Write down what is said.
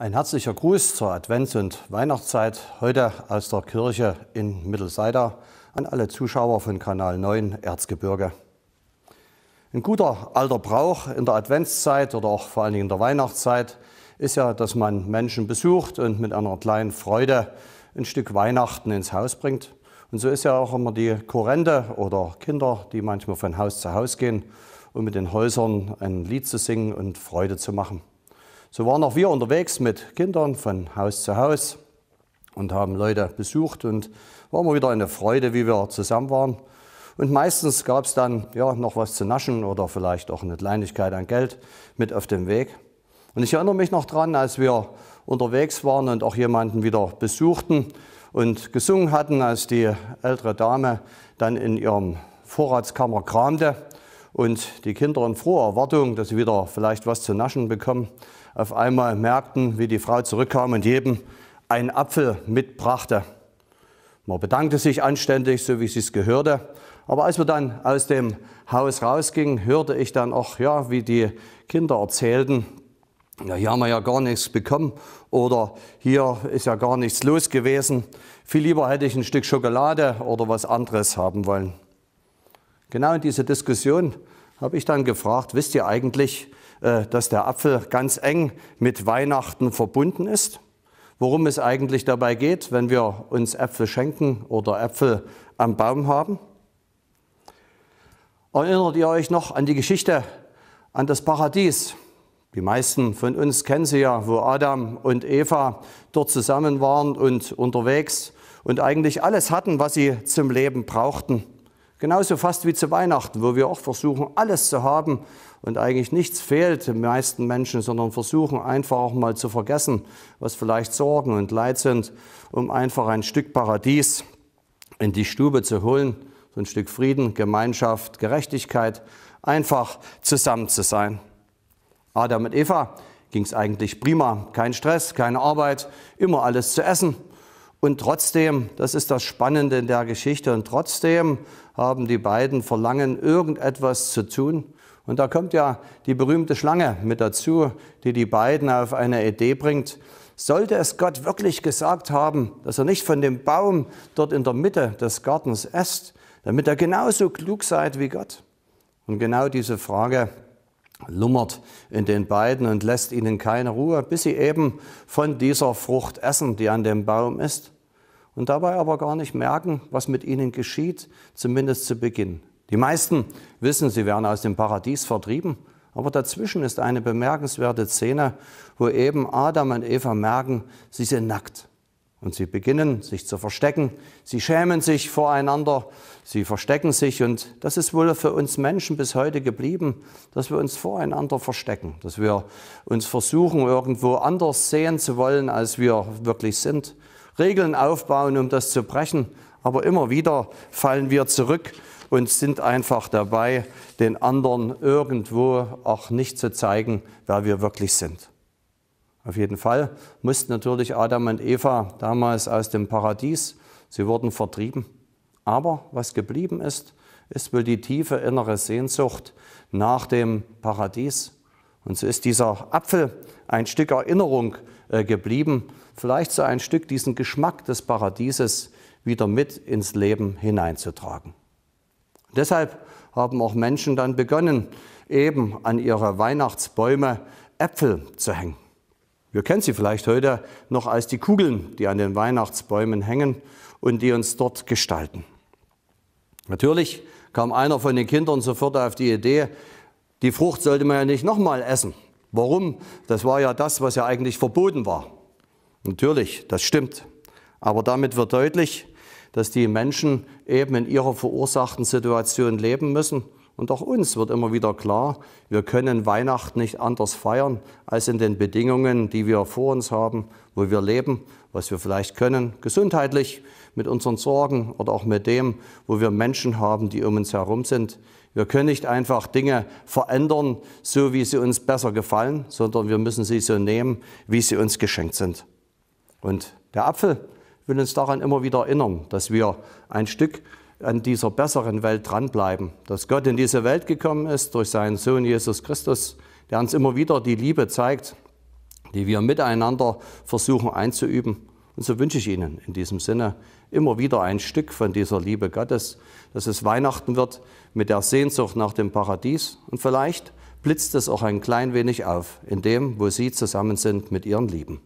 Ein herzlicher Gruß zur Advents- und Weihnachtszeit heute aus der Kirche in Mittelseida an alle Zuschauer von Kanal 9 Erzgebirge. Ein guter alter Brauch in der Adventszeit oder auch vor allen Dingen in der Weihnachtszeit ist ja, dass man Menschen besucht und mit einer kleinen Freude ein Stück Weihnachten ins Haus bringt. Und so ist ja auch immer die Korrente oder Kinder, die manchmal von Haus zu Haus gehen, um mit den Häusern ein Lied zu singen und Freude zu machen. So waren auch wir unterwegs mit Kindern von Haus zu Haus und haben Leute besucht und war immer wieder eine Freude, wie wir zusammen waren. Und meistens gab es dann ja, noch was zu naschen oder vielleicht auch eine Kleinigkeit an Geld mit auf dem Weg. Und ich erinnere mich noch dran, als wir unterwegs waren und auch jemanden wieder besuchten und gesungen hatten, als die ältere Dame dann in ihrem Vorratskammer kramte und die Kinder in froher Erwartung, dass sie wieder vielleicht was zu naschen bekommen, auf einmal merkten, wie die Frau zurückkam und jedem einen Apfel mitbrachte. Man bedankte sich anständig, so wie es gehörte. Aber als wir dann aus dem Haus rausgingen, hörte ich dann auch, ja, wie die Kinder erzählten, ja, hier haben wir ja gar nichts bekommen oder hier ist ja gar nichts los gewesen. Viel lieber hätte ich ein Stück Schokolade oder was anderes haben wollen. Genau in dieser Diskussion habe ich dann gefragt, wisst ihr eigentlich, äh, dass der Apfel ganz eng mit Weihnachten verbunden ist. Worum es eigentlich dabei geht, wenn wir uns Äpfel schenken oder Äpfel am Baum haben. Erinnert ihr euch noch an die Geschichte, an das Paradies? Die meisten von uns kennen sie ja, wo Adam und Eva dort zusammen waren und unterwegs und eigentlich alles hatten, was sie zum Leben brauchten. Genauso fast wie zu Weihnachten, wo wir auch versuchen, alles zu haben und eigentlich nichts fehlt den meisten Menschen, sondern versuchen einfach auch mal zu vergessen, was vielleicht Sorgen und Leid sind, um einfach ein Stück Paradies in die Stube zu holen, so ein Stück Frieden, Gemeinschaft, Gerechtigkeit, einfach zusammen zu sein. Adam und Eva ging es eigentlich prima, kein Stress, keine Arbeit, immer alles zu essen und trotzdem, das ist das Spannende in der Geschichte, und trotzdem haben die beiden Verlangen, irgendetwas zu tun. Und da kommt ja die berühmte Schlange mit dazu, die die beiden auf eine Idee bringt. Sollte es Gott wirklich gesagt haben, dass er nicht von dem Baum dort in der Mitte des Gartens esst, damit er genauso klug seid wie Gott? Und genau diese Frage lummert in den beiden und lässt ihnen keine Ruhe, bis sie eben von dieser Frucht essen, die an dem Baum ist, und dabei aber gar nicht merken, was mit ihnen geschieht, zumindest zu Beginn. Die meisten wissen, sie werden aus dem Paradies vertrieben, aber dazwischen ist eine bemerkenswerte Szene, wo eben Adam und Eva merken, sie sind nackt. Und sie beginnen sich zu verstecken. Sie schämen sich voreinander. Sie verstecken sich. Und das ist wohl für uns Menschen bis heute geblieben, dass wir uns voreinander verstecken, dass wir uns versuchen, irgendwo anders sehen zu wollen, als wir wirklich sind. Regeln aufbauen, um das zu brechen. Aber immer wieder fallen wir zurück und sind einfach dabei, den anderen irgendwo auch nicht zu zeigen, wer wir wirklich sind. Auf jeden Fall mussten natürlich Adam und Eva damals aus dem Paradies, sie wurden vertrieben. Aber was geblieben ist, ist wohl die tiefe innere Sehnsucht nach dem Paradies. Und so ist dieser Apfel ein Stück Erinnerung äh, geblieben, vielleicht so ein Stück diesen Geschmack des Paradieses wieder mit ins Leben hineinzutragen. Und deshalb haben auch Menschen dann begonnen, eben an ihre Weihnachtsbäume Äpfel zu hängen. Wir kennen sie vielleicht heute noch als die Kugeln, die an den Weihnachtsbäumen hängen und die uns dort gestalten. Natürlich kam einer von den Kindern sofort auf die Idee, die Frucht sollte man ja nicht nochmal essen. Warum? Das war ja das, was ja eigentlich verboten war. Natürlich, das stimmt. Aber damit wird deutlich, dass die Menschen eben in ihrer verursachten Situation leben müssen und auch uns wird immer wieder klar, wir können Weihnachten nicht anders feiern als in den Bedingungen, die wir vor uns haben, wo wir leben, was wir vielleicht können, gesundheitlich, mit unseren Sorgen oder auch mit dem, wo wir Menschen haben, die um uns herum sind. Wir können nicht einfach Dinge verändern, so wie sie uns besser gefallen, sondern wir müssen sie so nehmen, wie sie uns geschenkt sind. Und der Apfel will uns daran immer wieder erinnern, dass wir ein Stück an dieser besseren Welt dranbleiben. Dass Gott in diese Welt gekommen ist durch seinen Sohn Jesus Christus, der uns immer wieder die Liebe zeigt, die wir miteinander versuchen einzuüben. Und so wünsche ich Ihnen in diesem Sinne immer wieder ein Stück von dieser Liebe Gottes, dass es Weihnachten wird mit der Sehnsucht nach dem Paradies. Und vielleicht blitzt es auch ein klein wenig auf in dem, wo Sie zusammen sind mit Ihren Lieben.